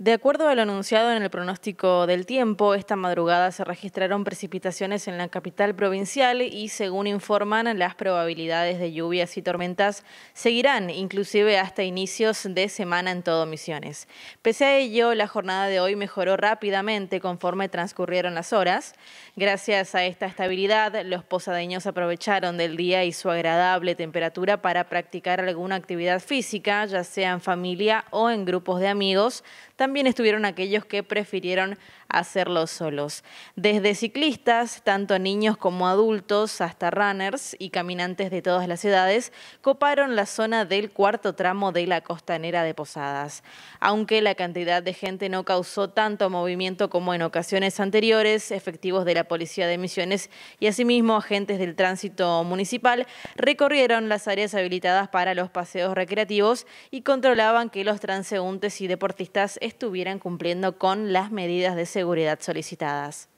De acuerdo a lo anunciado en el pronóstico del tiempo, esta madrugada se registraron precipitaciones en la capital provincial y según informan, las probabilidades de lluvias y tormentas seguirán inclusive hasta inicios de semana en todo Misiones. Pese a ello, la jornada de hoy mejoró rápidamente conforme transcurrieron las horas. Gracias a esta estabilidad, los posadeños aprovecharon del día y su agradable temperatura para practicar alguna actividad física, ya sea en familia o en grupos de amigos también estuvieron aquellos que prefirieron hacerlo solos. Desde ciclistas, tanto niños como adultos, hasta runners y caminantes de todas las edades, coparon la zona del cuarto tramo de la costanera de Posadas. Aunque la cantidad de gente no causó tanto movimiento como en ocasiones anteriores, efectivos de la Policía de Misiones y asimismo agentes del tránsito municipal recorrieron las áreas habilitadas para los paseos recreativos y controlaban que los transeúntes y deportistas estuvieran estuvieran cumpliendo con las medidas de seguridad solicitadas.